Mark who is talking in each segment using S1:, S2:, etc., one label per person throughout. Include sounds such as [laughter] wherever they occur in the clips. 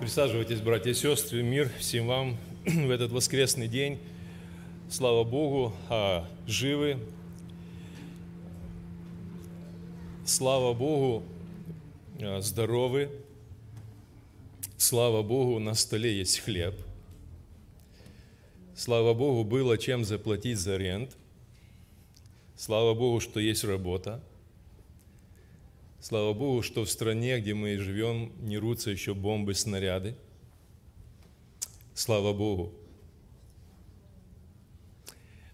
S1: Присаживайтесь, братья и сестры, мир всем вам [clears throat] в этот воскресный день. Слава Богу, а, живы. Слава Богу, а, здоровы. Слава Богу, на столе есть хлеб. Слава Богу, было чем заплатить за аренд. Слава Богу, что есть работа – Слава Богу, что в стране, где мы живем, не рутся еще бомбы, снаряды. Слава Богу.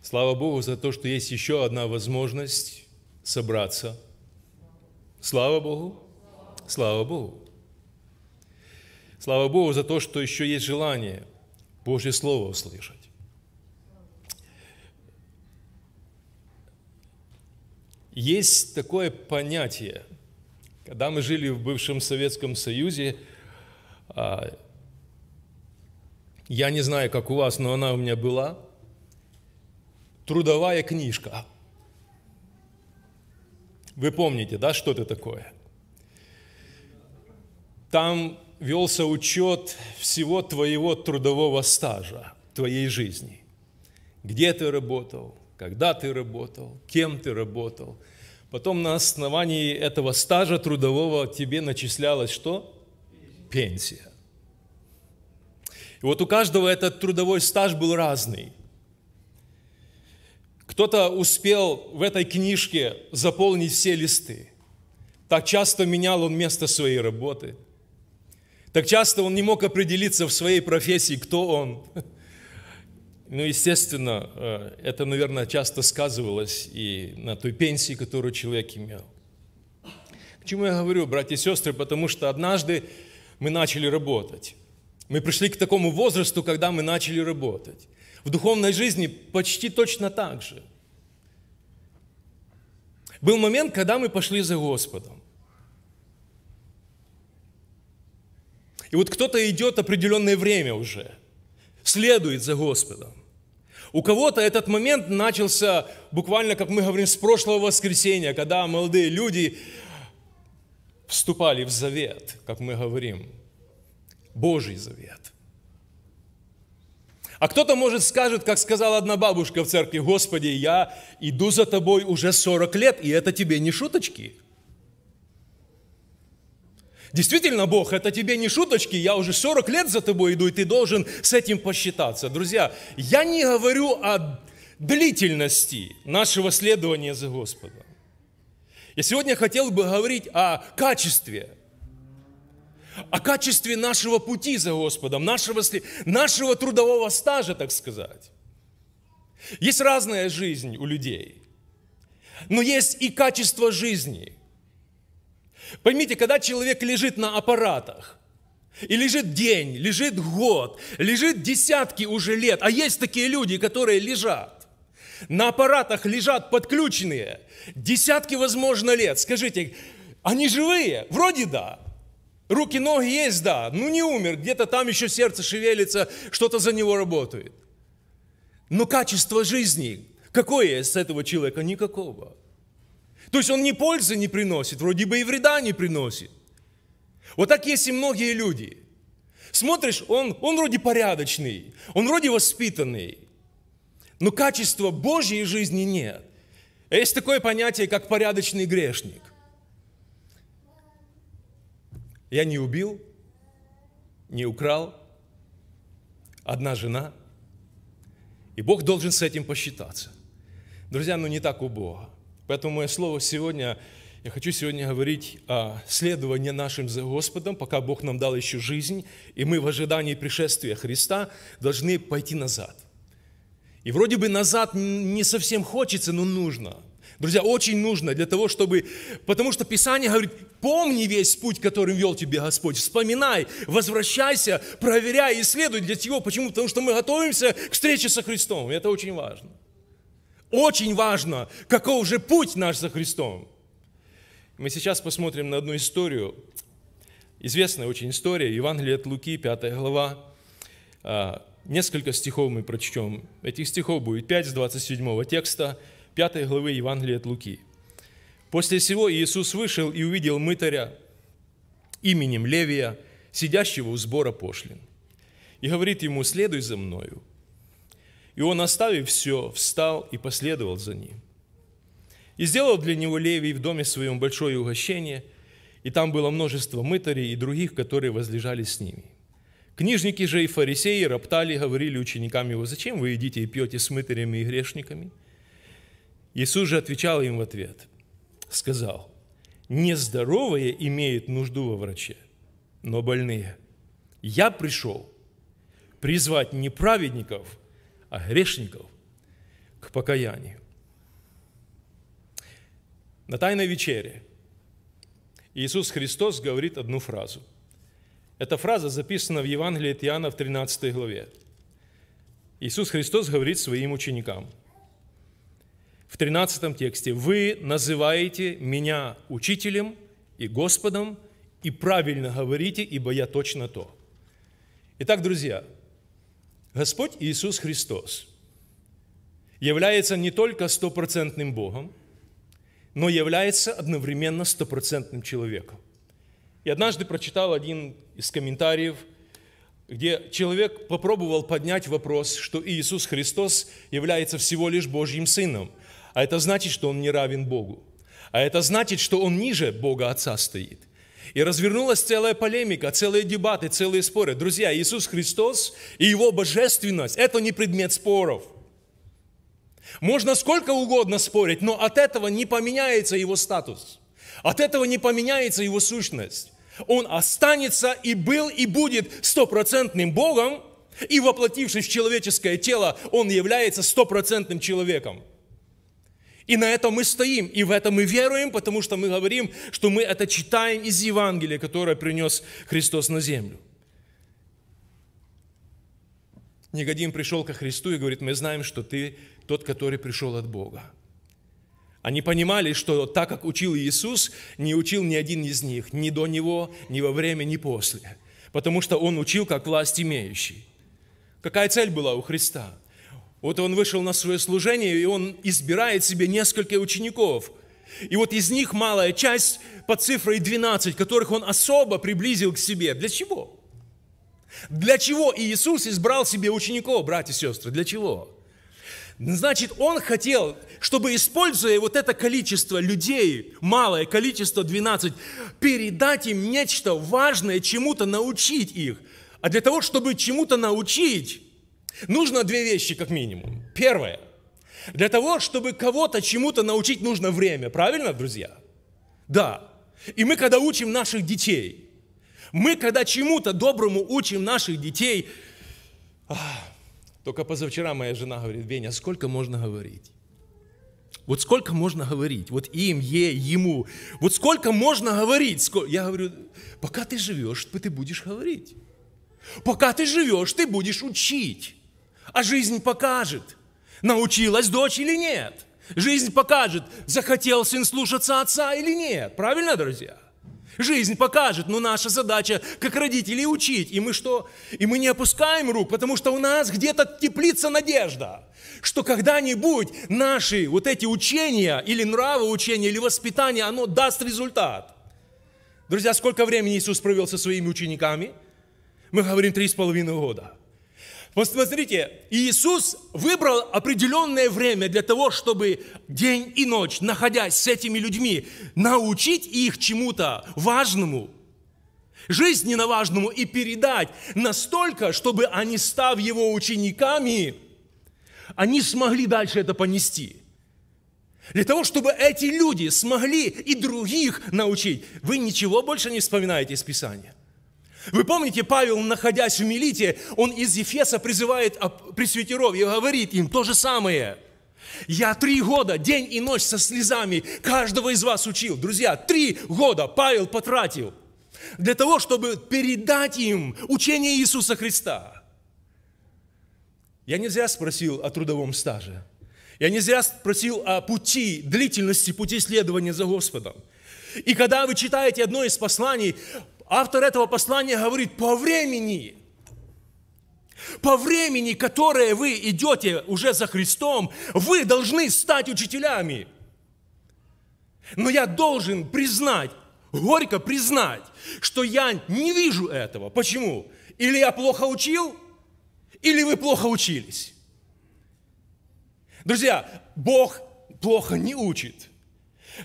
S1: Слава Богу за то, что есть еще одна возможность собраться. Слава Богу. Слава Богу. Слава Богу за то, что еще есть желание Божье Слово услышать. Есть такое понятие – когда мы жили в бывшем Советском Союзе, а, я не знаю, как у вас, но она у меня была, трудовая книжка. Вы помните, да, что это такое? Там велся учет всего твоего трудового стажа, твоей жизни. Где ты работал, когда ты работал, кем ты работал – Потом на основании этого стажа трудового тебе начислялось что? Пенсия. И вот у каждого этот трудовой стаж был разный. Кто-то успел в этой книжке заполнить все листы. Так часто менял он место своей работы. Так часто он не мог определиться в своей профессии, кто он. Ну, естественно, э, это, наверное, часто сказывалось и на той пенсии, которую человек имел. К чему я говорю, братья и сестры, потому что однажды мы начали работать. Мы пришли к такому возрасту, когда мы начали работать. В духовной жизни почти точно так же. Был момент, когда мы пошли за Господом. И вот кто-то идет определенное время уже, следует за Господом. У кого-то этот момент начался буквально, как мы говорим, с прошлого воскресенья, когда молодые люди вступали в завет, как мы говорим, Божий завет. А кто-то, может, скажет, как сказала одна бабушка в церкви, «Господи, я иду за тобой уже 40 лет, и это тебе не шуточки». Действительно, Бог, это тебе не шуточки, я уже 40 лет за тобой иду, и ты должен с этим посчитаться. Друзья, я не говорю о длительности нашего следования за Господом. Я сегодня хотел бы говорить о качестве, о качестве нашего пути за Господом, нашего, нашего трудового стажа, так сказать. Есть разная жизнь у людей, но есть и качество жизни – Поймите, когда человек лежит на аппаратах, и лежит день, лежит год, лежит десятки уже лет, а есть такие люди, которые лежат. На аппаратах лежат подключенные десятки, возможно, лет. Скажите, они живые? Вроде да. Руки, ноги есть, да. Ну не умер, где-то там еще сердце шевелится, что-то за него работает. Но качество жизни какое с этого человека? Никакого. То есть он ни пользы не приносит, вроде бы и вреда не приносит. Вот так есть и многие люди. Смотришь, он, он вроде порядочный, он вроде воспитанный, но качества Божьей жизни нет. А есть такое понятие, как порядочный грешник. Я не убил, не украл, одна жена, и Бог должен с этим посчитаться. Друзья, ну не так у Бога. Поэтому мое слово сегодня, я хочу сегодня говорить о следовании нашим за Господом, пока Бог нам дал еще жизнь, и мы в ожидании пришествия Христа должны пойти назад. И вроде бы назад не совсем хочется, но нужно. Друзья, очень нужно для того, чтобы... Потому что Писание говорит, помни весь путь, которым вел тебе Господь, вспоминай, возвращайся, проверяй, исследуй для чего. Почему? Потому что мы готовимся к встрече со Христом, и это очень важно. Очень важно, каков же путь наш за Христом. Мы сейчас посмотрим на одну историю, известная очень история, Евангелие от Луки, 5 глава. А, несколько стихов мы прочтем. Этих стихов будет 5 с 27 текста 5 главы Евангелия от Луки. «После сего Иисус вышел и увидел мытаря именем Левия, сидящего у сбора пошлин, и говорит ему, следуй за мною. И он, оставив все, встал и последовал за ним. И сделал для него Левий в доме своем большое угощение, и там было множество мытарей и других, которые возлежали с ними. Книжники же и фарисеи роптали, говорили ученикам его, «Зачем вы едите и пьете с мытарями и грешниками?» Иисус же отвечал им в ответ, сказал, «Нездоровые имеют нужду во враче, но больные. Я пришел призвать не праведников, а грешников к покаянию. На Тайной вечере Иисус Христос говорит одну фразу. Эта фраза записана в Евангелии от Иоанна в 13 главе. Иисус Христос говорит своим ученикам в 13 тексте, «Вы называете меня учителем и Господом, и правильно говорите, ибо я точно то». Итак, друзья – Господь Иисус Христос является не только стопроцентным Богом, но является одновременно стопроцентным человеком. И однажды прочитал один из комментариев, где человек попробовал поднять вопрос, что Иисус Христос является всего лишь Божьим Сыном, а это значит, что Он не равен Богу, а это значит, что Он ниже Бога Отца стоит. И развернулась целая полемика, целые дебаты, целые споры. Друзья, Иисус Христос и Его божественность – это не предмет споров. Можно сколько угодно спорить, но от этого не поменяется Его статус. От этого не поменяется Его сущность. Он останется и был и будет стопроцентным Богом, и воплотившись в человеческое тело, Он является стопроцентным человеком – и на этом мы стоим, и в это мы веруем, потому что мы говорим, что мы это читаем из Евангелия, которое принес Христос на землю. Негодим пришел ко Христу и говорит, мы знаем, что ты тот, который пришел от Бога. Они понимали, что так, как учил Иисус, не учил ни один из них, ни до Него, ни во время, ни после, потому что Он учил как власть имеющий. Какая цель была у Христа? Вот он вышел на свое служение, и он избирает себе несколько учеников. И вот из них малая часть по цифре 12, которых он особо приблизил к себе. Для чего? Для чего Иисус избрал себе учеников, братья и сестры? Для чего? Значит, он хотел, чтобы, используя вот это количество людей, малое количество 12, передать им нечто важное, чему-то научить их. А для того, чтобы чему-то научить, Нужно две вещи как минимум. Первое. Для того, чтобы кого-то чему-то научить, нужно время. Правильно, друзья? Да. И мы, когда учим наших детей, мы, когда чему-то доброму учим наших детей, а, только позавчера моя жена говорит, Веня, сколько можно говорить? Вот сколько можно говорить? Вот им, е, ему. Вот сколько можно говорить? Я говорю, пока ты живешь, ты будешь говорить. Пока ты живешь, ты будешь учить. А жизнь покажет, научилась дочь или нет. Жизнь покажет, захотел сын слушаться отца или нет. Правильно, друзья? Жизнь покажет, но наша задача, как родителей, учить. И мы что? И мы не опускаем рук, потому что у нас где-то теплится надежда, что когда-нибудь наши вот эти учения или нравы, учения или воспитание, оно даст результат. Друзья, сколько времени Иисус провел со своими учениками? Мы говорим, три с половиной года. Вот смотрите, Иисус выбрал определенное время для того, чтобы день и ночь, находясь с этими людьми, научить их чему-то важному, жизненно важному и передать настолько, чтобы они, став его учениками, они смогли дальше это понести. Для того, чтобы эти люди смогли и других научить, вы ничего больше не вспоминаете из Писания. Вы помните, Павел, находясь в Милите, он из Ефеса призывает пресвитеров и говорит им то же самое. Я три года, день и ночь со слезами каждого из вас учил. Друзья, три года Павел потратил для того, чтобы передать им учение Иисуса Христа. Я не зря спросил о трудовом стаже. Я не зря спросил о пути, длительности пути следования за Господом. И когда вы читаете одно из посланий, автор этого послания говорит, по времени, по времени, которое вы идете уже за Христом, вы должны стать учителями. Но я должен признать, горько признать, что я не вижу этого. Почему? Или я плохо учил, или вы плохо учились. Друзья, Бог плохо не учит –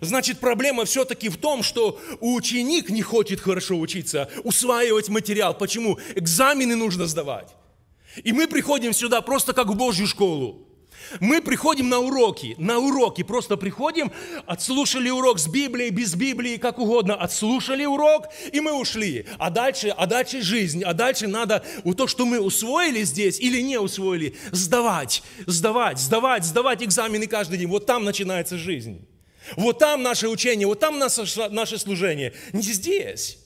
S1: Значит, проблема все-таки в том, что ученик не хочет хорошо учиться, усваивать материал. Почему? Экзамены нужно сдавать. И мы приходим сюда просто как в Божью школу. Мы приходим на уроки, на уроки, просто приходим, отслушали урок с Библией, без Библии, как угодно, отслушали урок, и мы ушли. А дальше, а дальше жизнь, а дальше надо вот то, что мы усвоили здесь или не усвоили, сдавать, сдавать, сдавать, сдавать экзамены каждый день. Вот там начинается жизнь. Вот там наше учение, вот там наше, служение. Не здесь.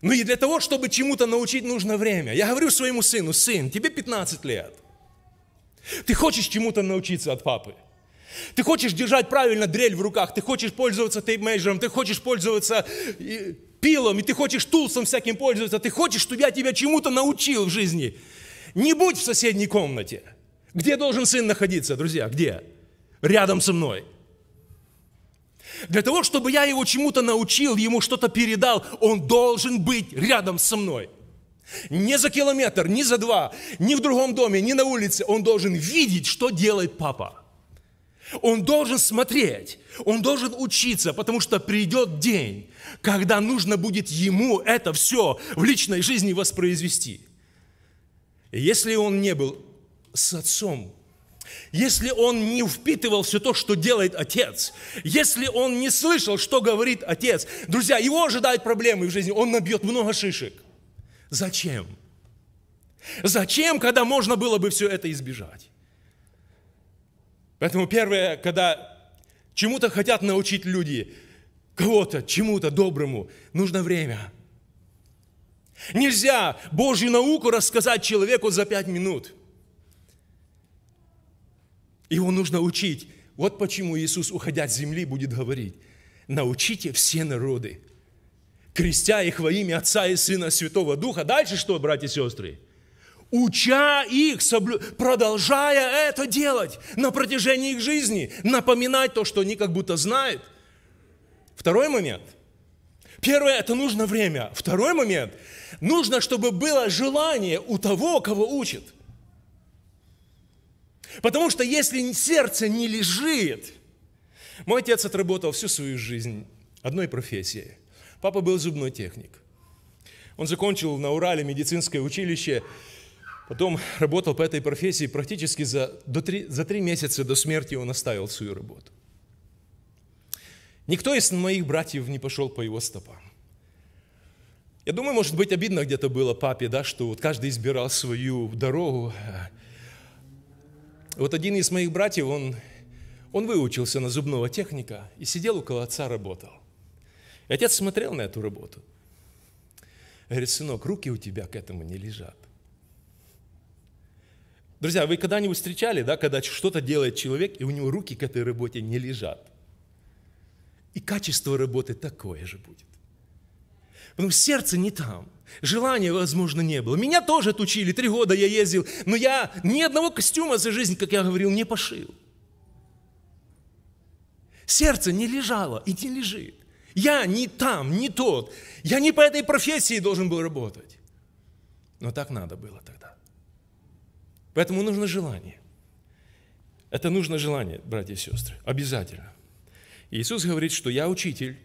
S1: Ну и для того, чтобы чему-то научить, нужно время. Я говорю своему сыну, сын, тебе 15 лет. Ты хочешь чему-то научиться от папы. Ты хочешь держать правильно дрель в руках, ты хочешь пользоваться тейп-мейджером, ты хочешь пользоваться пилом, и ты хочешь тулсом всяким пользоваться, ты хочешь, чтобы я тебя чему-то научил в жизни. Не будь в соседней комнате. Где должен сын находиться, друзья? Где? Где? рядом со мной. Для того, чтобы я его чему-то научил, ему что-то передал, он должен быть рядом со мной. Не за километр, не за два, не в другом доме, не на улице. Он должен видеть, что делает папа. Он должен смотреть, он должен учиться, потому что придет день, когда нужно будет ему это все в личной жизни воспроизвести. если он не был с отцом если он не впитывал все то, что делает отец, если он не слышал, что говорит отец, друзья, его ожидают проблемы в жизни, он набьет много шишек. Зачем? Зачем, когда можно было бы все это избежать? Поэтому первое, когда чему-то хотят научить люди, кого-то, чему-то доброму, нужно время. Нельзя Божью науку рассказать человеку за пять минут – его нужно учить. Вот почему Иисус, уходя с земли, будет говорить, научите все народы, крестя их во имя Отца и Сына Святого Духа. Дальше что, братья и сестры? Уча их, соблю... продолжая это делать на протяжении их жизни, напоминать то, что они как будто знают. Второй момент. Первое – это нужно время. Второй момент – нужно, чтобы было желание у того, кого учат – Потому что если сердце не лежит... Мой отец отработал всю свою жизнь одной профессией. Папа был зубной техник. Он закончил на Урале медицинское училище, потом работал по этой профессии практически за, до три, за три месяца до смерти он оставил свою работу. Никто из моих братьев не пошел по его стопам. Я думаю, может быть, обидно где-то было папе, да, что вот каждый избирал свою дорогу, э, вот один из моих братьев, он, он выучился на зубного техника и сидел около отца, работал. И отец смотрел на эту работу. Говорит, сынок, руки у тебя к этому не лежат. Друзья, вы когда-нибудь встречали, да, когда что-то делает человек, и у него руки к этой работе не лежат? И качество работы такое же будет. Потому что сердце не там – Желания, возможно, не было. Меня тоже отучили. три года я ездил, но я ни одного костюма за жизнь, как я говорил, не пошил. Сердце не лежало и не лежит. Я не там, не тот. Я не по этой профессии должен был работать. Но так надо было тогда. Поэтому нужно желание. Это нужно желание, братья и сестры, обязательно. Иисус говорит, что я учитель,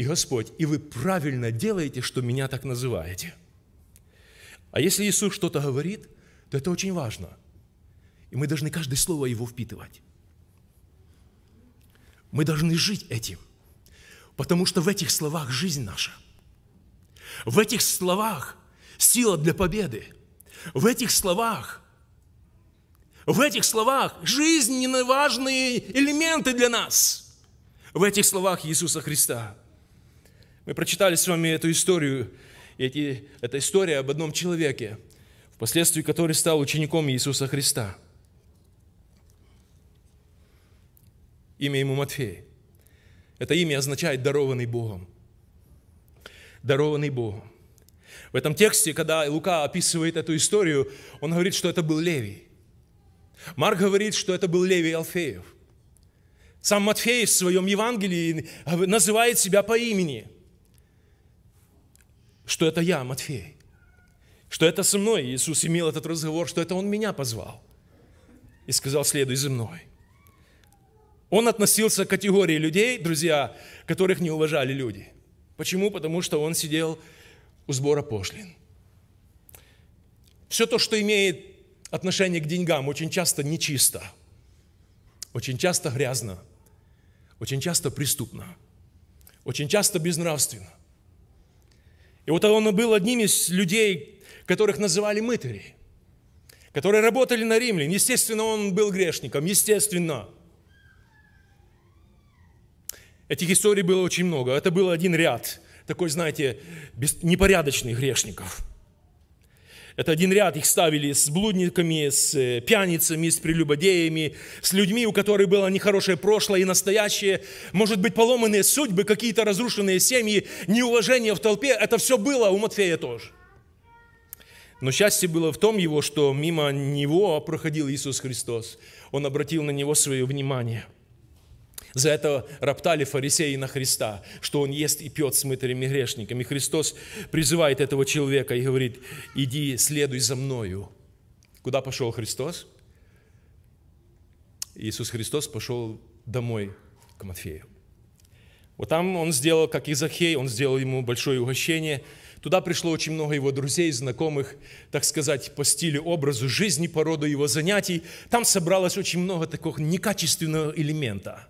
S1: и Господь, и вы правильно делаете, что меня так называете. А если Иисус что-то говорит, то это очень важно. И мы должны каждое слово Его впитывать. Мы должны жить этим, потому что в этих словах жизнь наша. В этих словах сила для победы. В этих словах, в этих словах жизненно важные элементы для нас. В этих словах Иисуса Христа – мы прочитали с вами эту историю, эти, эта история об одном человеке, впоследствии который стал учеником Иисуса Христа. Имя ему Матфей. Это имя означает «дарованный Богом». «Дарованный Богом». В этом тексте, когда Лука описывает эту историю, он говорит, что это был Левий. Марк говорит, что это был Левий Алфеев. Сам Матфей в своем Евангелии называет себя по имени – что это я, Матфей, что это со мной Иисус имел этот разговор, что это Он меня позвал и сказал, следуй за мной. Он относился к категории людей, друзья, которых не уважали люди. Почему? Потому что он сидел у сбора пошлин. Все то, что имеет отношение к деньгам, очень часто нечисто, очень часто грязно, очень часто преступно, очень часто безнравственно. И вот он был одним из людей, которых называли мытари, которые работали на римлян. Естественно, он был грешником, естественно. Этих историй было очень много. Это был один ряд такой, знаете, непорядочных грешников – это один ряд их ставили с блудниками, с э, пьяницами, с прелюбодеями, с людьми, у которых было нехорошее прошлое и настоящее, может быть, поломанные судьбы, какие-то разрушенные семьи, неуважение в толпе. Это все было у Матфея тоже. Но счастье было в том его, что мимо него проходил Иисус Христос. Он обратил на него свое внимание – за это роптали фарисеи на Христа, что он ест и пьет с мытарями и грешниками. Христос призывает этого человека и говорит, иди, следуй за мною. Куда пошел Христос? Иисус Христос пошел домой к Матфею. Вот там он сделал, как Изахей, он сделал ему большое угощение. Туда пришло очень много его друзей, знакомых, так сказать, по стилю, образу жизни, по роду его занятий. Там собралось очень много такого некачественного элемента –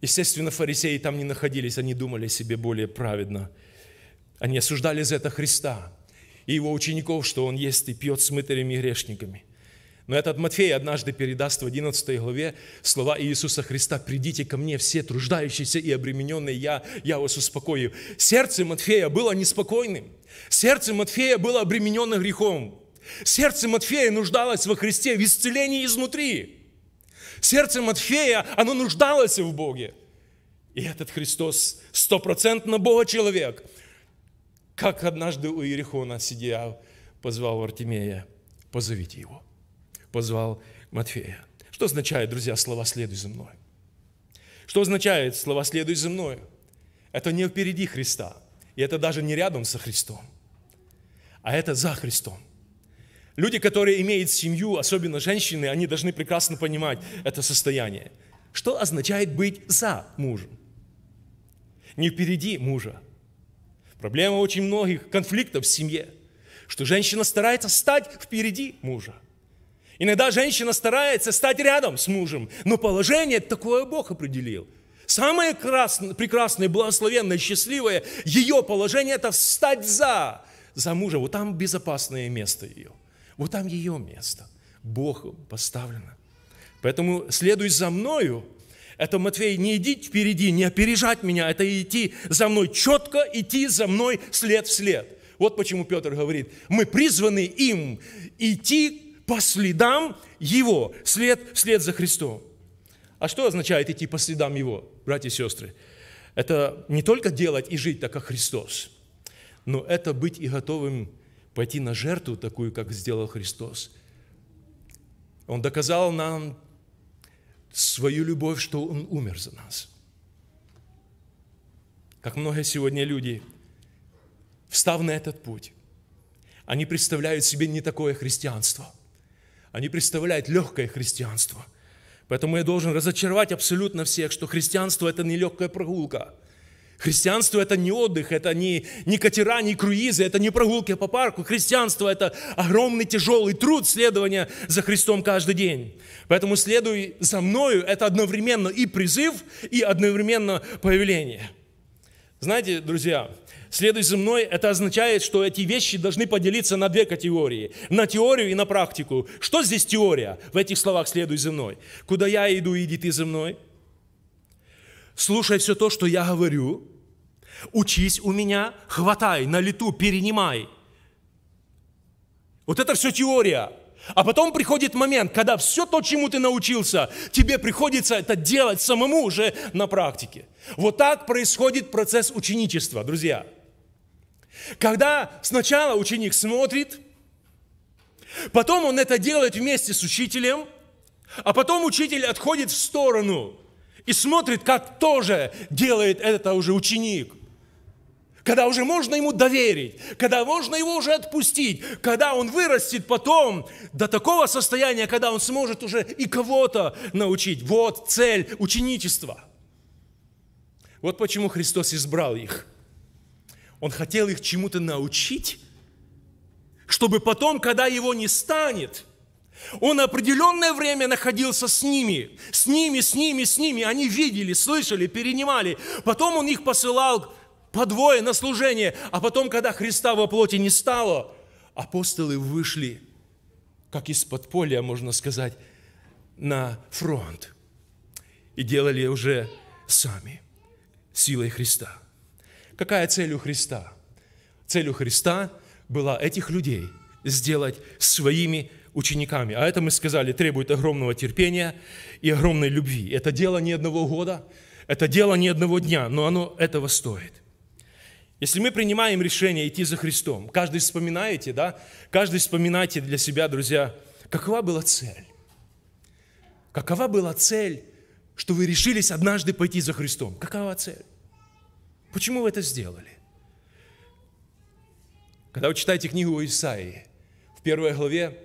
S1: Естественно, фарисеи там не находились, они думали о себе более праведно. Они осуждали за это Христа и его учеников, что он ест и пьет с мытарями и грешниками. Но этот Матфей однажды передаст в 11 главе слова Иисуса Христа «Придите ко мне все труждающиеся и обремененные, я, я вас успокою». Сердце Матфея было неспокойным. Сердце Матфея было обременено грехом. Сердце Матфея нуждалось во Христе в исцелении изнутри. Сердце Матфея, оно нуждалось в Боге. И этот Христос стопроцентно Бога человек. Как однажды у Иерихона, сидя, позвал Артемия, позовите его. Позвал Матфея. Что означает, друзья, слова «следуй за мной»? Что означает слова «следуй за мной»? Это не впереди Христа, и это даже не рядом со Христом, а это за Христом. Люди, которые имеют семью, особенно женщины, они должны прекрасно понимать это состояние. Что означает быть за мужем? Не впереди мужа. Проблема очень многих конфликтов в семье, что женщина старается стать впереди мужа. Иногда женщина старается стать рядом с мужем, но положение такое Бог определил – Самое красное, прекрасное, благословенное, счастливое ее положение – это встать за, за мужа. Вот там безопасное место ее. Вот там ее место. Богом поставлено. Поэтому следуй за мною. Это, Матфей, не идти впереди, не опережать меня, это идти за мной четко, идти за мной след в след. Вот почему Петр говорит, мы призваны им идти по следам Его, след вслед за Христом. А что означает идти по следам Его, братья и сестры? Это не только делать и жить так, как Христос, но это быть и готовым пойти на жертву такую, как сделал Христос. Он доказал нам свою любовь, что Он умер за нас. Как много сегодня люди, встав на этот путь, они представляют себе не такое христианство. Они представляют легкое христианство. Поэтому я должен разочаровать абсолютно всех, что христианство – это не легкая прогулка – Христианство – это не отдых, это не, не катера, не круизы, это не прогулки по парку. Христианство – это огромный тяжелый труд следования за Христом каждый день. Поэтому «следуй за мною» – это одновременно и призыв, и одновременно появление. Знаете, друзья, «следуй за мной» – это означает, что эти вещи должны поделиться на две категории – на теорию и на практику. Что здесь теория в этих словах «следуй за мной»? Куда я иду, иди ты за мной – слушай все то, что я говорю, учись у меня, хватай, на лету, перенимай. Вот это все теория. А потом приходит момент, когда все то, чему ты научился, тебе приходится это делать самому уже на практике. Вот так происходит процесс ученичества, друзья. Когда сначала ученик смотрит, потом он это делает вместе с учителем, а потом учитель отходит в сторону – и смотрит, как тоже делает это уже ученик. Когда уже можно ему доверить, когда можно его уже отпустить, когда он вырастет потом до такого состояния, когда он сможет уже и кого-то научить. Вот цель ученичества. Вот почему Христос избрал их. Он хотел их чему-то научить, чтобы потом, когда его не станет – он определенное время находился с ними, с ними, с ними, с ними. Они видели, слышали, перенимали. Потом он их посылал по двое на служение. А потом, когда Христа во плоти не стало, апостолы вышли, как из подполья, можно сказать, на фронт. И делали уже сами, силой Христа. Какая цель у Христа? Цель у Христа была этих людей сделать своими учениками. А это, мы сказали, требует огромного терпения и огромной любви. Это дело не одного года, это дело не одного дня, но оно этого стоит. Если мы принимаем решение идти за Христом, каждый вспоминаете, да? Каждый вспоминайте для себя, друзья, какова была цель? Какова была цель, что вы решились однажды пойти за Христом? Какова цель? Почему вы это сделали? Когда вы читаете книгу Исаии, в первой главе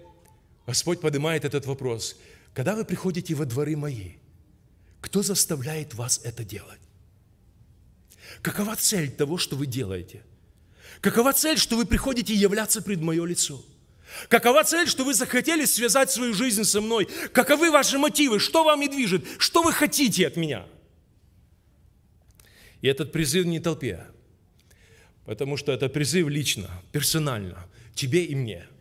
S1: Господь поднимает этот вопрос. Когда вы приходите во дворы мои, кто заставляет вас это делать? Какова цель того, что вы делаете? Какова цель, что вы приходите являться пред мое лицо? Какова цель, что вы захотели связать свою жизнь со мной? Каковы ваши мотивы? Что вам и движет? Что вы хотите от меня? И этот призыв не толпе, потому что это призыв лично, персонально, тебе и мне –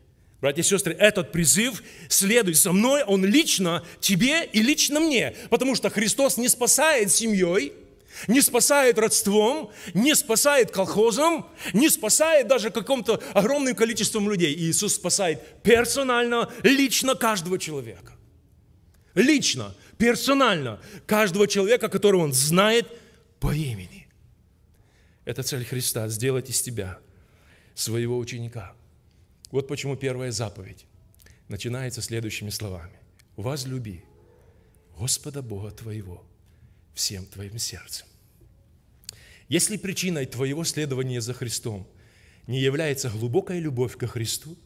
S1: Братья и сестры, этот призыв «следуй со мной», он лично тебе и лично мне, потому что Христос не спасает семьей, не спасает родством, не спасает колхозом, не спасает даже каким-то огромным количеством людей. Иисус спасает персонально, лично каждого человека. Лично, персонально каждого человека, которого он знает по имени. Это цель Христа – сделать из тебя своего ученика – вот почему первая заповедь начинается следующими словами. вас люби Господа Бога твоего всем твоим сердцем». Если причиной твоего следования за Христом не является глубокая любовь ко Христу,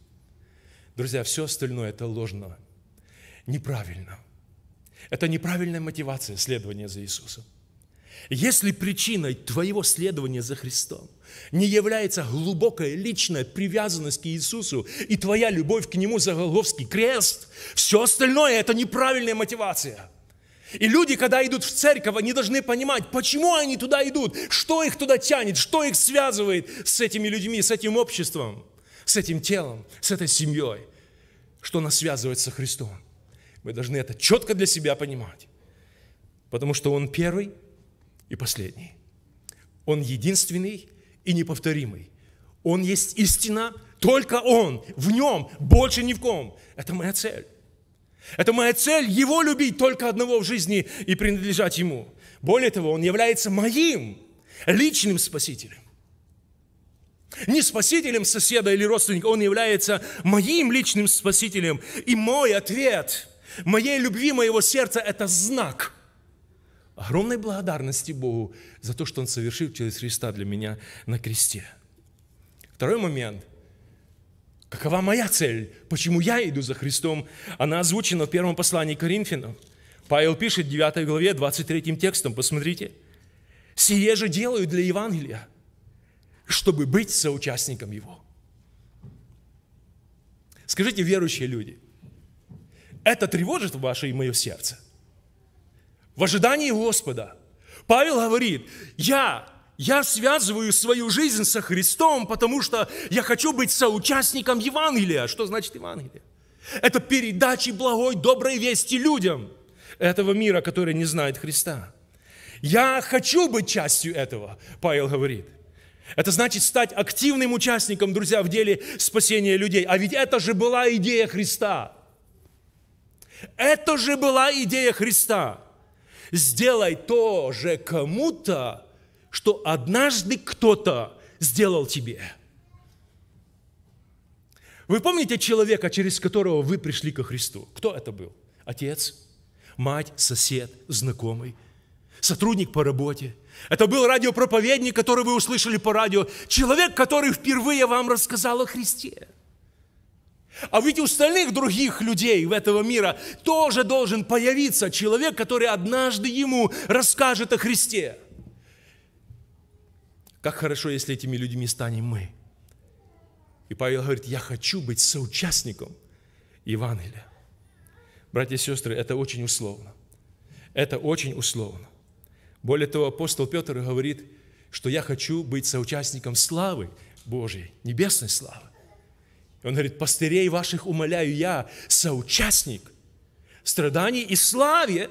S1: друзья, все остальное – это ложно, неправильно. Это неправильная мотивация следования за Иисусом – если причиной твоего следования за Христом не является глубокая личная привязанность к Иисусу и твоя любовь к Нему за Голговский крест, все остальное – это неправильная мотивация. И люди, когда идут в церковь, они должны понимать, почему они туда идут, что их туда тянет, что их связывает с этими людьми, с этим обществом, с этим телом, с этой семьей, что нас связывает со Христом. Мы должны это четко для себя понимать, потому что Он первый – и последний. Он единственный и неповторимый. Он есть истина, только Он, в Нем, больше ни в ком. Это моя цель. Это моя цель – Его любить только одного в жизни и принадлежать Ему. Более того, Он является моим личным спасителем. Не спасителем соседа или родственника, он является моим личным спасителем. И мой ответ моей любви, моего сердца – это знак – огромной благодарности Богу за то, что Он совершил через Христа для меня на кресте. Второй момент. Какова моя цель? Почему я иду за Христом? Она озвучена в первом послании Коринфянам. Павел пишет в 9 главе 23 текстом, посмотрите. «Сие же делаю для Евангелия, чтобы быть соучастником его». Скажите, верующие люди, это тревожит ваше и мое сердце – в ожидании Господа. Павел говорит, я, я связываю свою жизнь со Христом, потому что я хочу быть соучастником Евангелия. Что значит Евангелие? Это передача благой, доброй вести людям этого мира, который не знает Христа. Я хочу быть частью этого, Павел говорит. Это значит стать активным участником, друзья, в деле спасения людей. А ведь это же была идея Христа. Это же была идея Христа. Сделай то же кому-то, что однажды кто-то сделал тебе. Вы помните человека, через которого вы пришли ко Христу? Кто это был? Отец, мать, сосед, знакомый, сотрудник по работе. Это был радиопроповедник, который вы услышали по радио. Человек, который впервые вам рассказал о Христе. А ведь у остальных других людей в этого мира тоже должен появиться человек, который однажды ему расскажет о Христе. Как хорошо, если этими людьми станем мы. И Павел говорит, я хочу быть соучастником Евангелия. Братья и сестры, это очень условно. Это очень условно. Более того, апостол Петр говорит, что я хочу быть соучастником славы Божьей, небесной славы. Он говорит, пастырей ваших умоляю я, соучастник страданий и славе,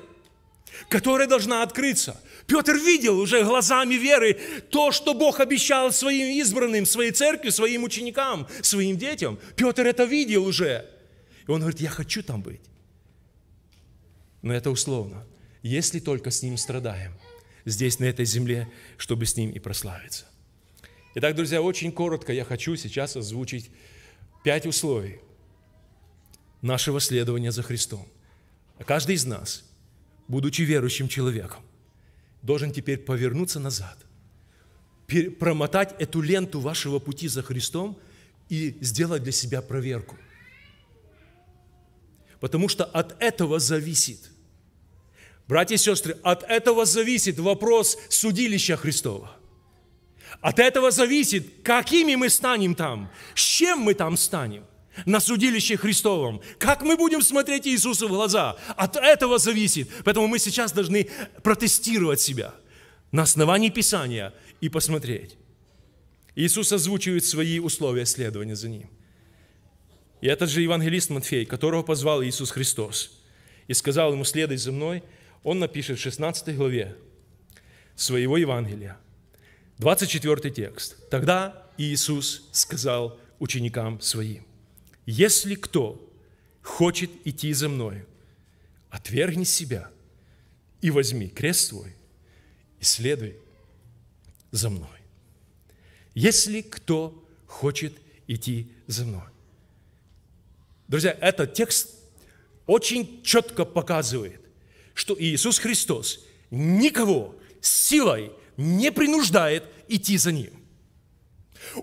S1: которая должна открыться. Петр видел уже глазами веры то, что Бог обещал своим избранным, своей церкви, своим ученикам, своим детям. Петр это видел уже. И он говорит, я хочу там быть. Но это условно. Если только с ним страдаем здесь, на этой земле, чтобы с ним и прославиться. Итак, друзья, очень коротко я хочу сейчас озвучить Пять условий нашего следования за Христом. Каждый из нас, будучи верующим человеком, должен теперь повернуться назад, промотать эту ленту вашего пути за Христом и сделать для себя проверку. Потому что от этого зависит, братья и сестры, от этого зависит вопрос судилища Христова – от этого зависит, какими мы станем там, с чем мы там станем на судилище Христовом, как мы будем смотреть Иисуса в глаза. От этого зависит. Поэтому мы сейчас должны протестировать себя на основании Писания и посмотреть. Иисус озвучивает свои условия следования за Ним. И этот же евангелист Матфей, которого позвал Иисус Христос, и сказал ему, следуй за мной, он напишет в 16 главе своего Евангелия – 24 текст. «Тогда Иисус сказал ученикам своим, «Если кто хочет идти за мной, отвергни себя и возьми крест твой и следуй за Мной». Если кто хочет идти за Мной. Друзья, этот текст очень четко показывает, что Иисус Христос никого силой не принуждает идти за ним.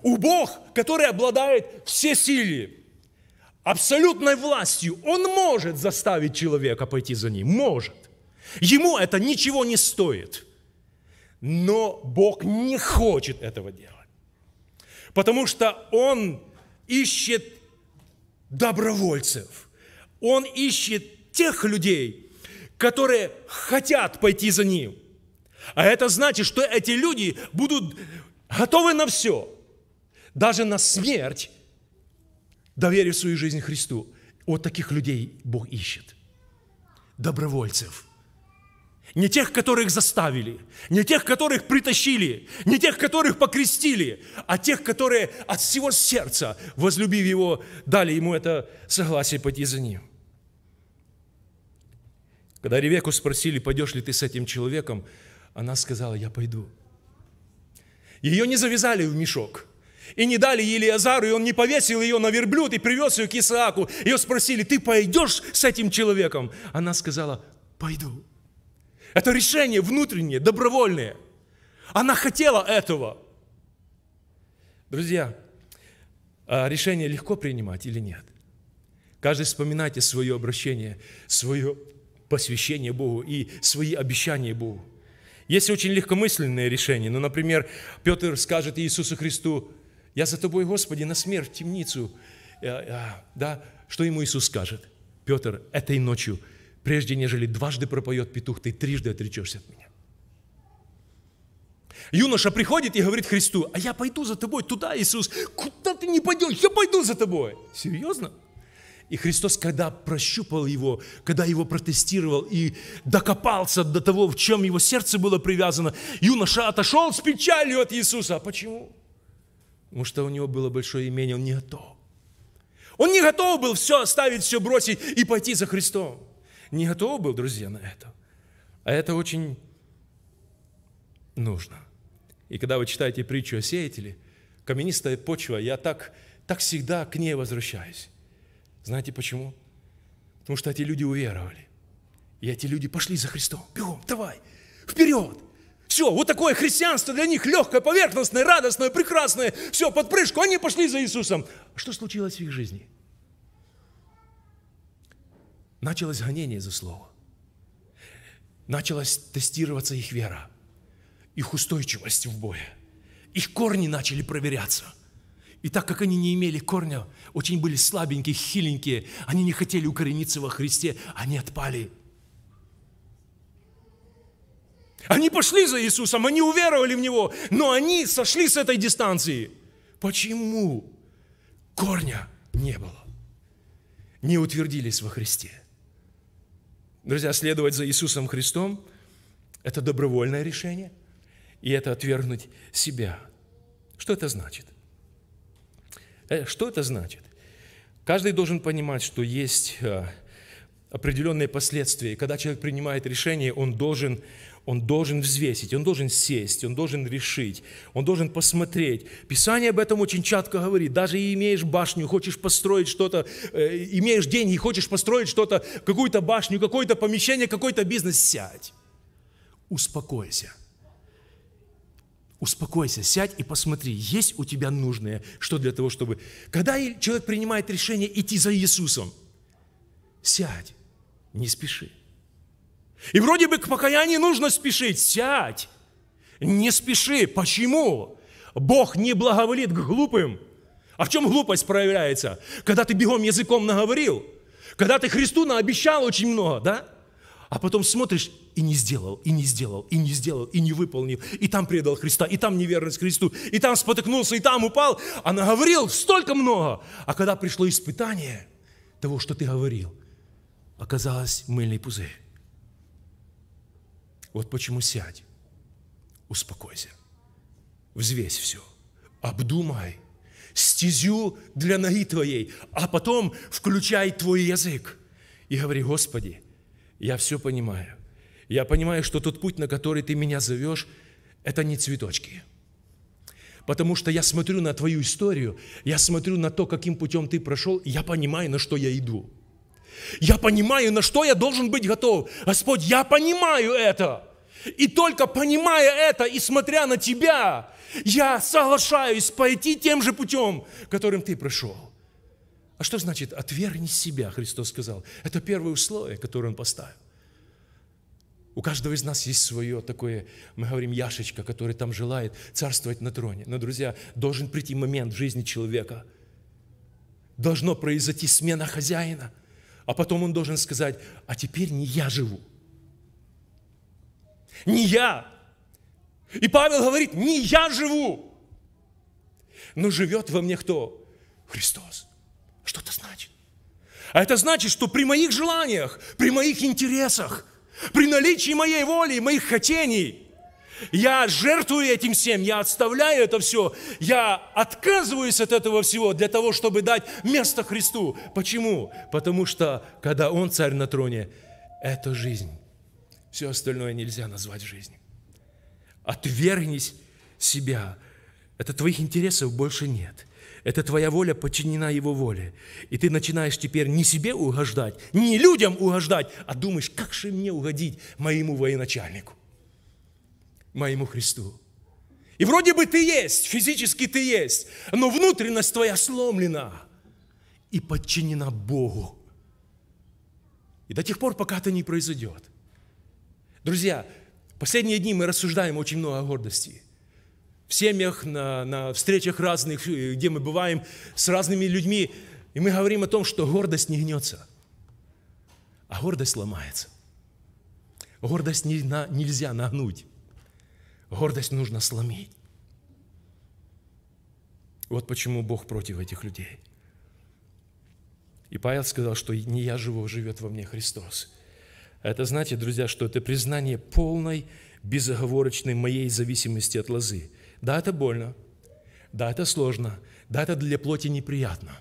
S1: У Бог, который обладает все силы, абсолютной властью, он может заставить человека пойти за ним, может. Ему это ничего не стоит. Но Бог не хочет этого делать. Потому что Он ищет добровольцев. Он ищет тех людей, которые хотят пойти за Ним – а это значит, что эти люди будут готовы на все, даже на смерть, доверив свою жизнь Христу. Вот таких людей Бог ищет. Добровольцев. Не тех, которых заставили, не тех, которых притащили, не тех, которых покрестили, а тех, которые от всего сердца, возлюбив его, дали ему это согласие пойти за ним. Когда Ревеку спросили, пойдешь ли ты с этим человеком, она сказала, я пойду. Ее не завязали в мешок. И не дали Елиазару, и он не повесил ее на верблюд и привез ее к Исааку. Ее спросили, ты пойдешь с этим человеком? Она сказала, пойду. Это решение внутреннее, добровольное. Она хотела этого. Друзья, а решение легко принимать или нет? Каждый вспоминайте свое обращение, свое посвящение Богу и свои обещания Богу. Есть очень легкомысленные решения. Ну, например, Петр скажет Иисусу Христу, «Я за тобой, Господи, на смерть, в темницу». Э, э, да, что ему Иисус скажет? Петр, этой ночью, прежде нежели дважды пропоет петух, ты трижды отречешься от меня. Юноша приходит и говорит Христу, а я пойду за тобой туда, Иисус. Куда ты не пойдешь? Я пойду за тобой. Серьезно? И Христос, когда прощупал его, когда его протестировал и докопался до того, в чем его сердце было привязано, юноша отошел с печалью от Иисуса. А почему? Потому что у него было большое имение, он не готов. Он не готов был все оставить, все бросить и пойти за Христом. Не готов был, друзья, на это. А это очень нужно. И когда вы читаете притчу о сеятеле, каменистая почва, я так, так всегда к ней возвращаюсь. Знаете почему? Потому что эти люди уверовали. И эти люди пошли за Христом. Бегом, давай, вперед! Все, вот такое христианство для них легкое, поверхностное, радостное, прекрасное. Все, под прыжку, они пошли за Иисусом. А что случилось в их жизни? Началось гонение за Слово. Началась тестироваться их вера, их устойчивость в бое. Их корни начали проверяться – и так как они не имели корня, очень были слабенькие, хиленькие, они не хотели укорениться во Христе, они отпали. Они пошли за Иисусом, они уверовали в Него, но они сошли с этой дистанции. Почему? Корня не было. Не утвердились во Христе. Друзья, следовать за Иисусом Христом – это добровольное решение, и это отвергнуть себя. Что это значит? Э, что это значит? Каждый должен понимать, что есть э, определенные последствия. И когда человек принимает решение, он должен, он должен взвесить, он должен сесть, он должен решить, он должен посмотреть. Писание об этом очень четко говорит. Даже имеешь башню, хочешь построить что-то, э, имеешь деньги, хочешь построить что-то, какую-то башню, какое-то помещение, какой-то бизнес, сядь. Успокойся – Успокойся, сядь и посмотри, есть у тебя нужное, что для того, чтобы... Когда человек принимает решение идти за Иисусом, сядь, не спеши. И вроде бы к покаянию нужно спешить, сядь, не спеши. Почему? Бог не благоволит к глупым. А в чем глупость проявляется? Когда ты бегом языком наговорил, когда ты Христу наобещал очень много, да? а потом смотришь и не сделал, и не сделал, и не сделал, и не выполнил, и там предал Христа, и там неверность Христу, и там спотыкнулся, и там упал, а наговорил столько много. А когда пришло испытание того, что ты говорил, оказалось мыльный пузырь. Вот почему сядь, успокойся, взвесь все, обдумай стезю для ноги твоей, а потом включай твой язык и говори, Господи, я все понимаю. Я понимаю, что тот путь, на который ты меня зовешь, это не цветочки. Потому что я смотрю на твою историю, я смотрю на то, каким путем ты прошел, и я понимаю, на что я иду. Я понимаю, на что я должен быть готов. Господь, я понимаю это. И только понимая это и смотря на тебя, я соглашаюсь пойти тем же путем, которым ты прошел. А что значит «отвергни себя», Христос сказал? Это первое условие, которое Он поставил. У каждого из нас есть свое такое, мы говорим, яшечка, который там желает царствовать на троне. Но, друзья, должен прийти момент в жизни человека. Должно произойти смена хозяина. А потом он должен сказать, а теперь не я живу. Не я. И Павел говорит, не я живу. Но живет во мне кто? Христос. Что это значит? А это значит, что при моих желаниях, при моих интересах, при наличии моей воли, моих хотений, я жертвую этим всем, я отставляю это все, я отказываюсь от этого всего для того, чтобы дать место Христу. Почему? Потому что, когда Он царь на троне, это жизнь. Все остальное нельзя назвать жизнью. Отвергнись себя, это твоих интересов больше нет. Это твоя воля подчинена его воле. И ты начинаешь теперь не себе угождать, не людям угождать, а думаешь, как же мне угодить моему военачальнику, моему Христу. И вроде бы ты есть, физически ты есть, но внутренность твоя сломлена и подчинена Богу. И до тех пор, пока это не произойдет. Друзья, последние дни мы рассуждаем очень много о гордости – в семьях, на, на встречах разных, э, где мы бываем с разными людьми, и мы говорим о том, что гордость не гнется, а гордость ломается. Гордость не, на, нельзя нагнуть, гордость нужно сломить. Вот почему Бог против этих людей. И Павел сказал, что не я живу, а живет во мне Христос. Это значит, друзья, что это признание полной, безоговорочной моей зависимости от лозы. Да, это больно. Да, это сложно. Да, это для плоти неприятно.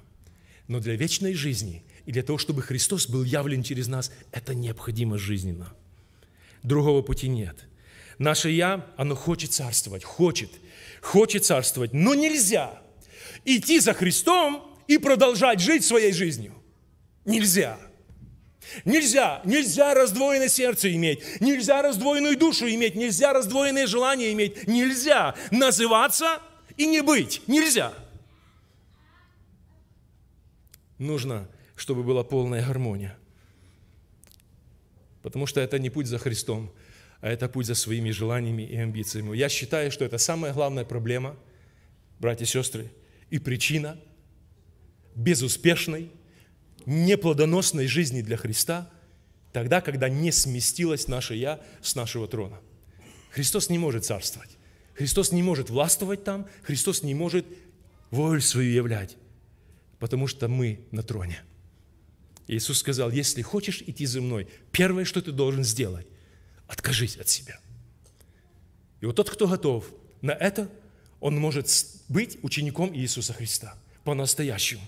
S1: Но для вечной жизни и для того, чтобы Христос был явлен через нас, это необходимо жизненно. Другого пути нет. Наше «я», оно хочет царствовать, хочет, хочет царствовать, но нельзя идти за Христом и продолжать жить своей жизнью. Нельзя. Нельзя, нельзя раздвоенное сердце иметь, нельзя раздвоенную душу иметь, нельзя раздвоенные желания иметь, нельзя называться и не быть, нельзя. Нужно, чтобы была полная гармония. Потому что это не путь за Христом, а это путь за своими желаниями и амбициями. Я считаю, что это самая главная проблема, братья и сестры, и причина безуспешной неплодоносной жизни для Христа, тогда, когда не сместилось наше «я» с нашего трона. Христос не может царствовать. Христос не может властвовать там, Христос не может волю свою являть, потому что мы на троне. Иисус сказал, если хочешь идти за мной, первое, что ты должен сделать, откажись от себя. И вот тот, кто готов на это, он может быть учеником Иисуса Христа по-настоящему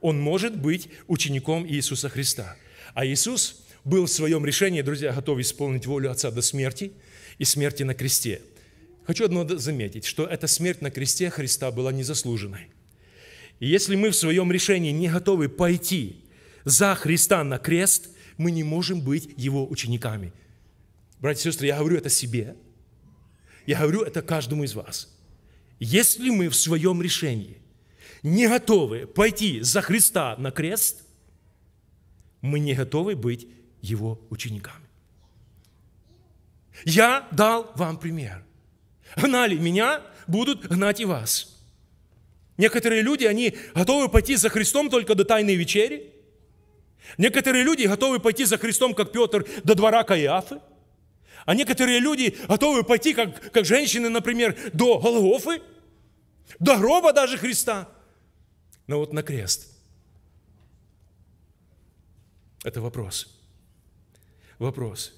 S1: он может быть учеником Иисуса Христа. А Иисус был в своем решении, друзья, готов исполнить волю Отца до смерти и смерти на кресте. Хочу одно заметить, что эта смерть на кресте Христа была незаслуженной. И если мы в своем решении не готовы пойти за Христа на крест, мы не можем быть Его учениками. Братья и сестры, я говорю это себе. Я говорю это каждому из вас. Если мы в своем решении не готовы пойти за Христа на крест, мы не готовы быть Его учениками. Я дал вам пример. Гнали меня, будут гнать и вас. Некоторые люди, они готовы пойти за Христом только до Тайной вечери. Некоторые люди готовы пойти за Христом, как Петр, до двора Каиафы. А некоторые люди готовы пойти, как, как женщины, например, до Голгофы, до гроба даже Христа – но вот на крест. Это вопрос. Вопрос.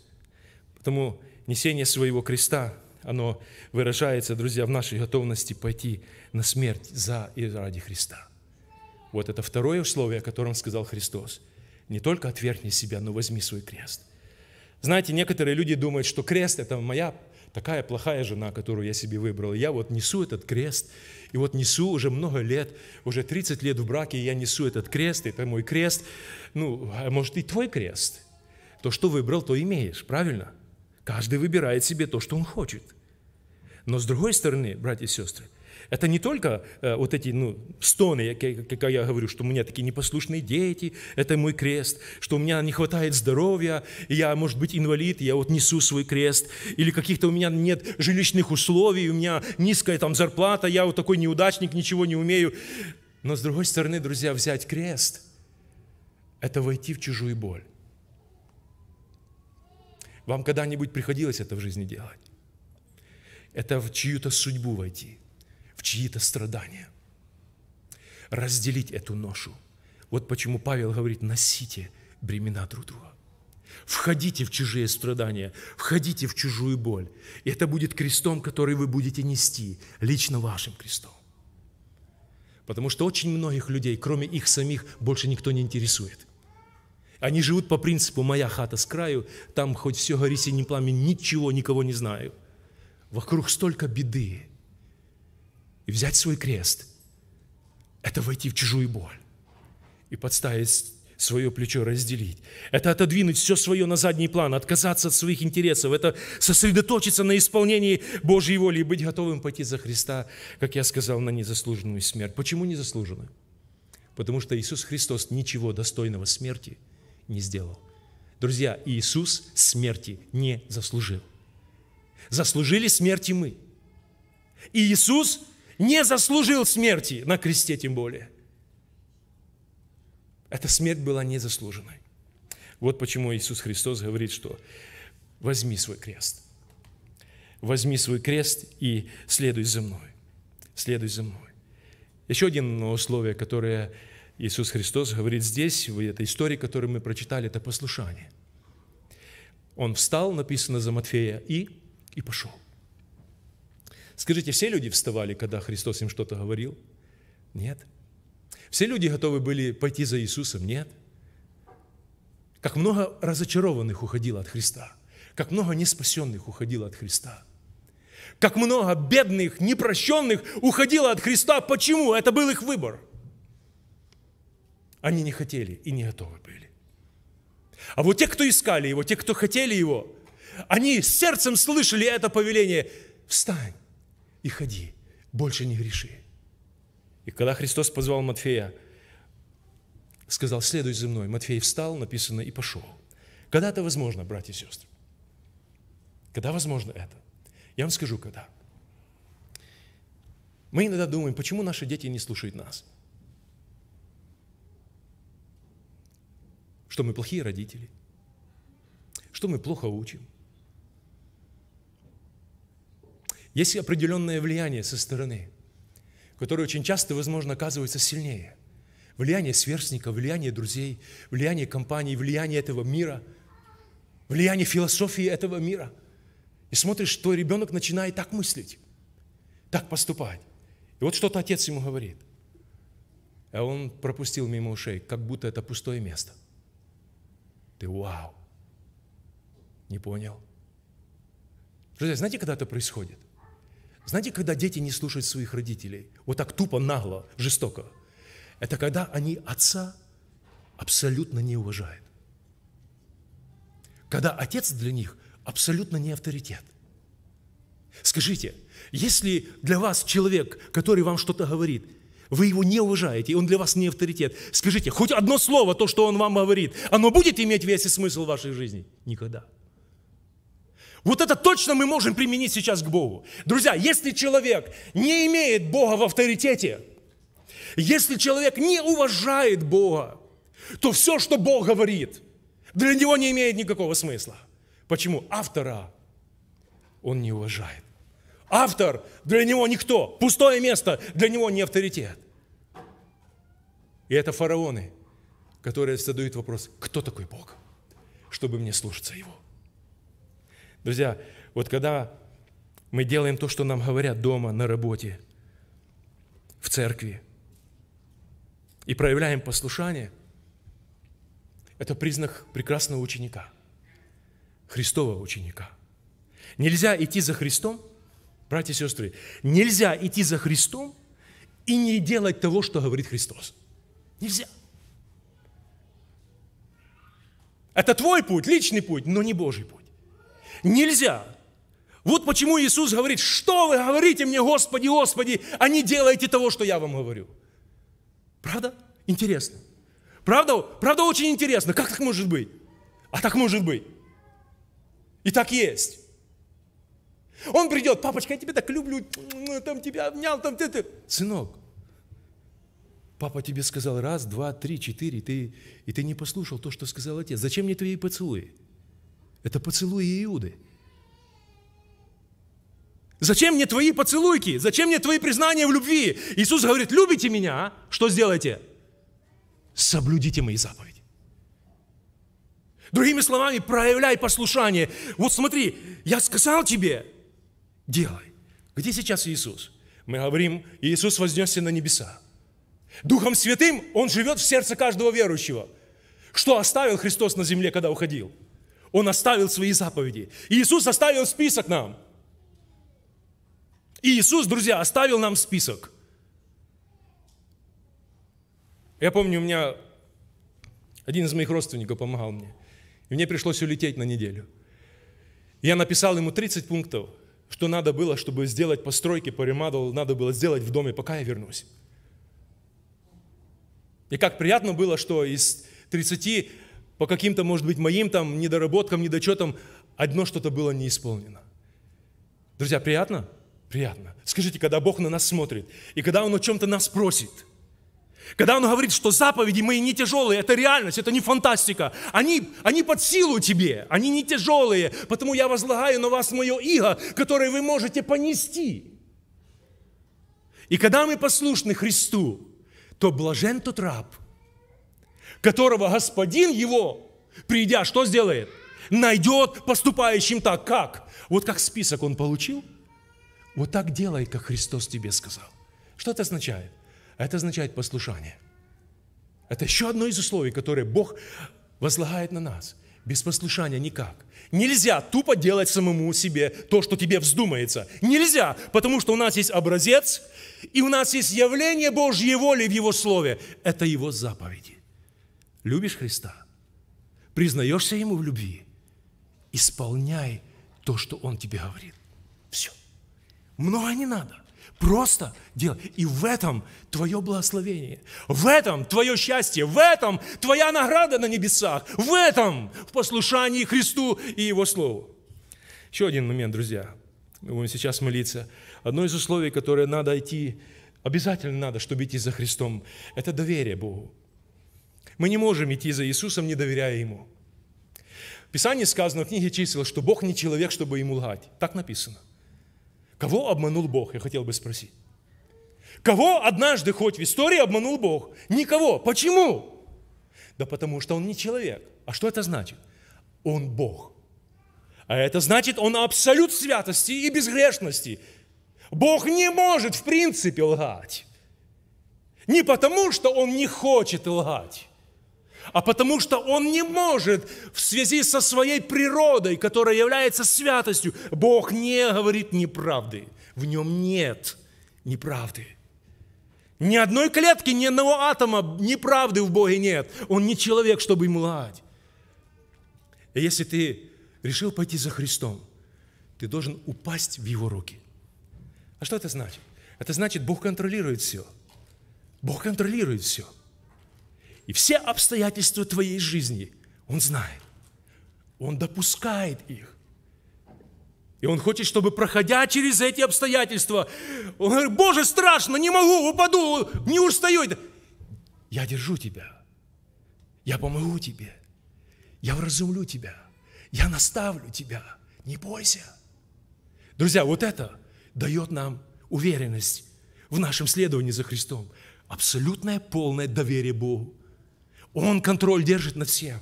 S1: Потому несение своего креста, оно выражается, друзья, в нашей готовности пойти на смерть за и ради Христа. Вот это второе условие, о котором сказал Христос. Не только отвергни себя, но возьми свой крест – знаете, некоторые люди думают, что крест – это моя такая плохая жена, которую я себе выбрал. Я вот несу этот крест, и вот несу уже много лет, уже 30 лет в браке, и я несу этот крест, это мой крест. Ну, а может, и твой крест. То, что выбрал, то имеешь, правильно? Каждый выбирает себе то, что он хочет. Но с другой стороны, братья и сестры, – это не только э, вот эти ну, стоны, как я говорю, что у меня такие непослушные дети, это мой крест, что у меня не хватает здоровья, я, может быть, инвалид, я вот несу свой крест, или каких-то у меня нет жилищных условий, у меня низкая там зарплата, я вот такой неудачник, ничего не умею. Но, с другой стороны, друзья, взять крест – это войти в чужую боль. Вам когда-нибудь приходилось это в жизни делать? Это в чью-то судьбу войти – в чьи-то страдания, разделить эту ношу. Вот почему Павел говорит, носите бремена друг друга. Входите в чужие страдания, входите в чужую боль. И это будет крестом, который вы будете нести, лично вашим крестом. Потому что очень многих людей, кроме их самих, больше никто не интересует. Они живут по принципу «моя хата с краю», там хоть все гори синим пламенем, ничего, никого не знаю. Вокруг столько беды, и взять свой крест, это войти в чужую боль и подставить свое плечо разделить. Это отодвинуть все свое на задний план, отказаться от своих интересов. Это сосредоточиться на исполнении Божьей воли и быть готовым пойти за Христа, как я сказал, на незаслуженную смерть. Почему незаслуженную? Потому что Иисус Христос ничего достойного смерти не сделал. Друзья, Иисус смерти не заслужил. Заслужили смерти мы. И Иисус не заслужил смерти, на кресте тем более. Эта смерть была незаслуженной. Вот почему Иисус Христос говорит, что возьми свой крест. Возьми свой крест и следуй за мной. Следуй за мной. Еще одно условие, которое Иисус Христос говорит здесь, в этой истории, которую мы прочитали, это послушание. Он встал, написано за Матфея, и, и пошел. Скажите, все люди вставали, когда Христос им что-то говорил? Нет. Все люди готовы были пойти за Иисусом? Нет. Как много разочарованных уходило от Христа. Как много неспасенных уходило от Христа. Как много бедных, непрощенных уходило от Христа. Почему? Это был их выбор. Они не хотели и не готовы были. А вот те, кто искали его, те, кто хотели его, они сердцем слышали это повеление. Встань, и ходи, больше не греши. И когда Христос позвал Матфея, сказал, следуй за мной, Матфей встал, написано, и пошел. Когда это возможно, братья и сестры? Когда возможно это? Я вам скажу, когда. Мы иногда думаем, почему наши дети не слушают нас? Что мы плохие родители? Что мы плохо учим? Есть определенное влияние со стороны, которое очень часто, возможно, оказывается сильнее. Влияние сверстника, влияние друзей, влияние компании, влияние этого мира, влияние философии этого мира. И смотришь, что ребенок начинает так мыслить, так поступать. И вот что-то отец ему говорит. А он пропустил мимо ушей, как будто это пустое место. Ты вау. Не понял. Друзья, знаете, когда это происходит? Знаете, когда дети не слушают своих родителей, вот так тупо, нагло, жестоко, это когда они отца абсолютно не уважают. Когда отец для них абсолютно не авторитет. Скажите, если для вас человек, который вам что-то говорит, вы его не уважаете, и он для вас не авторитет, скажите, хоть одно слово, то, что он вам говорит, оно будет иметь вес и смысл в вашей жизни? Никогда. Никогда. Вот это точно мы можем применить сейчас к Богу. Друзья, если человек не имеет Бога в авторитете, если человек не уважает Бога, то все, что Бог говорит, для него не имеет никакого смысла. Почему? Автора он не уважает. Автор для него никто, пустое место для него не авторитет. И это фараоны, которые задают вопрос, кто такой Бог, чтобы мне слушаться его. Друзья, вот когда мы делаем то, что нам говорят дома, на работе, в церкви, и проявляем послушание, это признак прекрасного ученика, Христового ученика. Нельзя идти за Христом, братья и сестры, нельзя идти за Христом и не делать того, что говорит Христос. Нельзя. Это твой путь, личный путь, но не Божий путь. Нельзя. Вот почему Иисус говорит, что вы говорите мне, Господи, Господи, а не делайте того, что я вам говорю. Правда? Интересно. Правда? Правда очень интересно. Как так может быть? А так может быть. И так есть. Он придет, папочка, я тебя так люблю, там тебя обнял, там ты, ты. Сынок, папа тебе сказал раз, два, три, четыре, ты, и ты не послушал то, что сказал отец. Зачем мне твои поцелуи? Это поцелуи Иуды. Зачем мне твои поцелуйки? Зачем мне твои признания в любви? Иисус говорит, любите меня, а? что сделаете? Соблюдите мои заповеди. Другими словами, проявляй послушание. Вот смотри, я сказал тебе, делай. Где сейчас Иисус? Мы говорим, Иисус вознесся на небеса. Духом Святым Он живет в сердце каждого верующего. Что оставил Христос на земле, когда уходил? Он оставил свои заповеди. И Иисус оставил список нам. И Иисус, друзья, оставил нам список. Я помню, у меня один из моих родственников помогал мне. И мне пришлось улететь на неделю. Я написал ему 30 пунктов, что надо было, чтобы сделать постройки по ремаду, надо было сделать в доме, пока я вернусь. И как приятно было, что из 30 по каким-то, может быть, моим там недоработкам, недочетам, одно что-то было не исполнено. Друзья, приятно? Приятно. Скажите, когда Бог на нас смотрит, и когда Он о чем-то нас просит, когда Он говорит, что заповеди мои не тяжелые, это реальность, это не фантастика, они, они под силу тебе, они не тяжелые, потому я возлагаю на вас мое иго, которое вы можете понести. И когда мы послушны Христу, то блажен тот раб – которого господин его, придя, что сделает? Найдет поступающим так, как? Вот как список он получил, вот так делай, как Христос тебе сказал. Что это означает? Это означает послушание. Это еще одно из условий, которое Бог возлагает на нас. Без послушания никак. Нельзя тупо делать самому себе то, что тебе вздумается. Нельзя, потому что у нас есть образец, и у нас есть явление Божьей воли в Его Слове. Это Его заповеди. Любишь Христа? Признаешься Ему в любви? Исполняй то, что Он тебе говорит. Все. Много не надо. Просто делай. И в этом твое благословение, в этом твое счастье, в этом твоя награда на небесах, в этом в послушании Христу и Его Слову. Еще один момент, друзья. Мы будем сейчас молиться. Одно из условий, которое надо идти, обязательно надо, чтобы идти за Христом, это доверие Богу. Мы не можем идти за Иисусом, не доверяя Ему. В Писании сказано в книге чисел, что Бог не человек, чтобы ему лгать. Так написано. Кого обманул Бог, я хотел бы спросить. Кого однажды хоть в истории обманул Бог? Никого. Почему? Да потому что он не человек. А что это значит? Он Бог. А это значит, он абсолют святости и безгрешности. Бог не может в принципе лгать. Не потому, что он не хочет лгать, а потому что он не может в связи со своей природой, которая является святостью. Бог не говорит неправды. В нем нет неправды. Ни одной клетки, ни одного атома неправды в Боге нет. Он не человек, чтобы ему лгать. если ты решил пойти за Христом, ты должен упасть в Его руки. А что это значит? Это значит, Бог контролирует все. Бог контролирует все – и все обстоятельства твоей жизни Он знает. Он допускает их. И Он хочет, чтобы, проходя через эти обстоятельства, Он говорит, Боже, страшно, не могу, упаду, не устаю. Я держу тебя. Я помогу тебе. Я вразумлю тебя. Я наставлю тебя. Не бойся. Друзья, вот это дает нам уверенность в нашем следовании за Христом. Абсолютное полное доверие Богу. Он контроль держит над всем.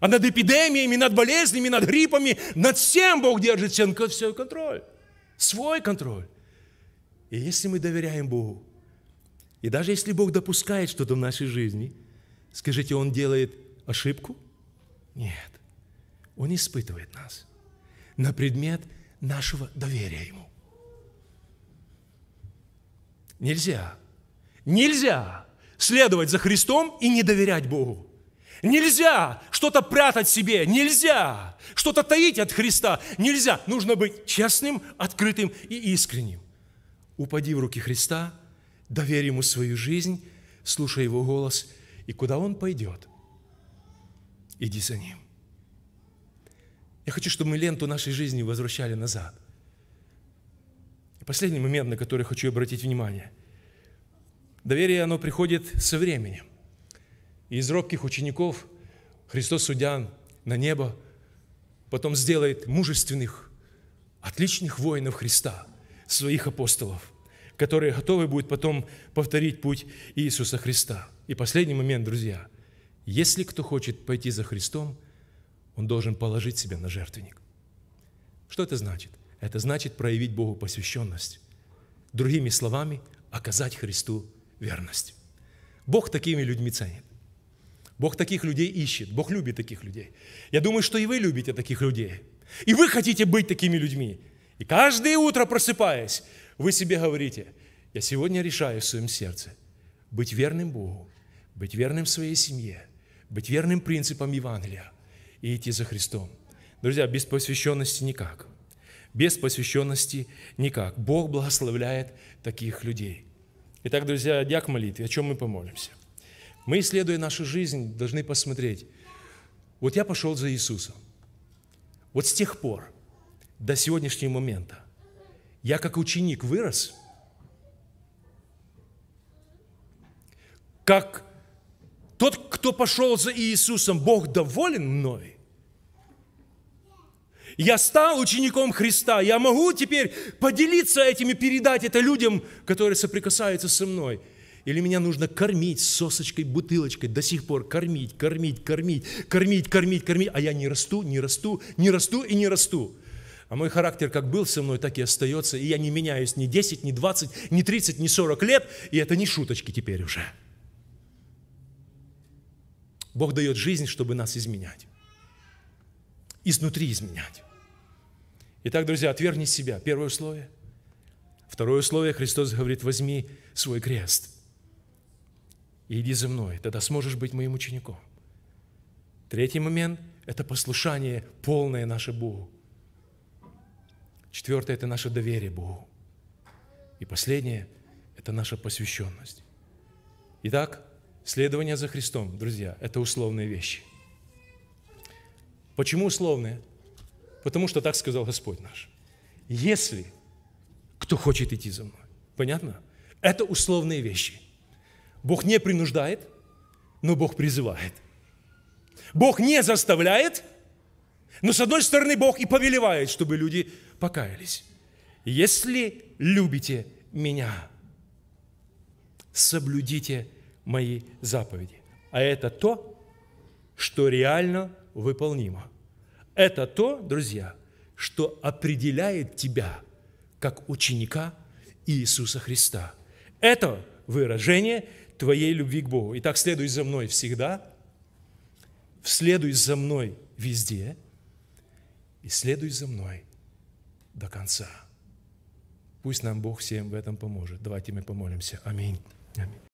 S1: А над эпидемиями, над болезнями, над гриппами, над всем Бог держит всем, все контроль. Свой контроль. И если мы доверяем Богу, и даже если Бог допускает что-то в нашей жизни, скажите, Он делает ошибку? Нет. Он испытывает нас на предмет нашего доверия Ему. Нельзя, нельзя следовать за Христом и не доверять Богу. Нельзя что-то прятать себе, нельзя что-то таить от Христа, нельзя. Нужно быть честным, открытым и искренним. Упади в руки Христа, доверь Ему свою жизнь, слушай Его голос, и куда Он пойдет, иди за Ним. Я хочу, чтобы мы ленту нашей жизни возвращали назад. И последний момент, на который хочу обратить внимание – Доверие, оно приходит со временем. И из робких учеников Христос судя на небо, потом сделает мужественных, отличных воинов Христа, своих апостолов, которые готовы будут потом повторить путь Иисуса Христа. И последний момент, друзья. Если кто хочет пойти за Христом, он должен положить себя на жертвенник. Что это значит? Это значит проявить Богу посвященность. Другими словами, оказать Христу верность. Бог такими людьми ценит. Бог таких людей ищет. Бог любит таких людей. Я думаю, что и вы любите таких людей. И вы хотите быть такими людьми. И каждое утро, просыпаясь, вы себе говорите, я сегодня решаю в своем сердце быть верным Богу, быть верным своей семье, быть верным принципам Евангелия и идти за Христом. Друзья, без посвященности никак. Без посвященности никак. Бог благословляет таких людей. Итак, друзья, дня к молитве. О чем мы помолимся? Мы, исследуя нашу жизнь, должны посмотреть. Вот я пошел за Иисусом. Вот с тех пор до сегодняшнего момента я как ученик вырос, как тот, кто пошел за Иисусом, Бог доволен мной, я стал учеником Христа. Я могу теперь поделиться этим и передать это людям, которые соприкасаются со мной. Или меня нужно кормить сосочкой, бутылочкой до сих пор, кормить, кормить, кормить, кормить, кормить, кормить, а я не расту, не расту, не расту и не расту. А мой характер как был со мной, так и остается, и я не меняюсь ни 10, ни 20, ни 30, ни 40 лет, и это не шуточки теперь уже. Бог дает жизнь, чтобы нас изменять. Изнутри изменять. Итак, друзья, отвергни себя. Первое условие. Второе условие. Христос говорит, возьми свой крест и иди за мной. Тогда сможешь быть моим учеником. Третий момент – это послушание полное наше Богу. Четвертое – это наше доверие Богу. И последнее – это наша посвященность. Итак, следование за Христом, друзья, это условные вещи. Почему условные? Потому что так сказал Господь наш. Если кто хочет идти за мной. Понятно? Это условные вещи. Бог не принуждает, но Бог призывает. Бог не заставляет, но с одной стороны Бог и повелевает, чтобы люди покаялись. Если любите меня, соблюдите мои заповеди. А это то, что реально выполнимо – это то, друзья, что определяет тебя как ученика Иисуса Христа. Это выражение твоей любви к Богу. Итак, следуй за мной всегда, следуй за мной везде и следуй за мной до конца. Пусть нам Бог всем в этом поможет. Давайте мы помолимся. Аминь. Аминь.